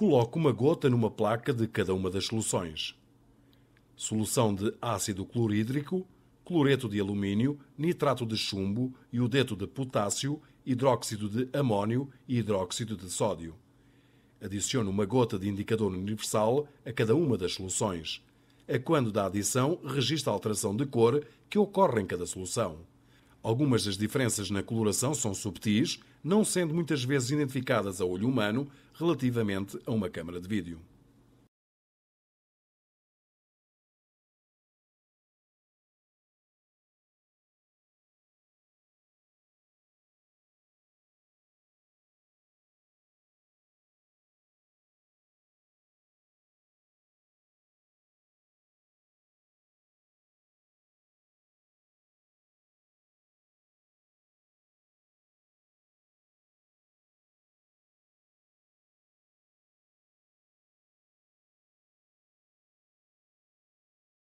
Coloco uma gota numa placa de cada uma das soluções. Solução de ácido clorídrico, cloreto de alumínio, nitrato de chumbo, iodeto de potássio, hidróxido de amônio e hidróxido de sódio. Adiciono uma gota de indicador universal a cada uma das soluções. A quando da adição, registra a alteração de cor que ocorre em cada solução. Algumas das diferenças na coloração são subtis, não sendo muitas vezes identificadas a olho humano relativamente a uma câmara de vídeo.